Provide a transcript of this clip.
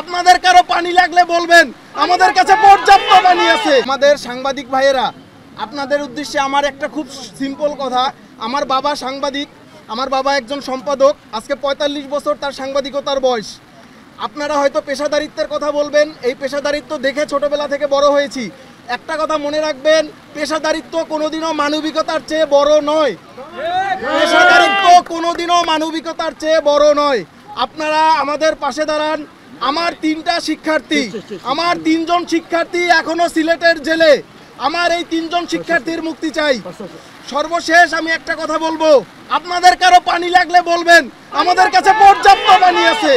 আপনাদের কারো পানি লাগলে বলবেন আমাদের কাছে পর্যাপ্ত পানি আছে আমাদের সাংবাদিক ভাইয়েরা আপনাদের উদ্দেশ্যে আমার একটা খুব সিম্পল কথা আমার বাবা সাংবাদিক আমার বাবা একজন সম্পাদক আজকে ৪৫ বছর তার সাংবাদিকতার বয়স আপনারা হয়তো পেশাদারিত্বের কথা বলবেন এই পেশাদারিত্ব দেখে ছোটবেলা থেকে বড় হয়েছি একটা কথা মনে রাখবেন পেশাদারিত্ব কোনোদিনও মানবিকতার চেয়ে বড় নয় পেশাদারিত্ব কোনোদিনও মানবিকতার চেয়ে বড় নয় আপনারা আমাদের পাশে দাঁড়ান আমার তিনটা শিক্ষার্থী আমার তিনজন শিক্ষার্থী এখনো সিলেটের জেলে আমার এই তিনজন আচ্ছা, আচ্ছা। শিক্ষার্থীর মুক্তি চাই আচ্ছা, সর্বশেষ আমি একটা কথা বলবো আপনাদের কারো পানি লাগলে বলবেন আমাদের কাছে পর্যাপ্ত পানি আছে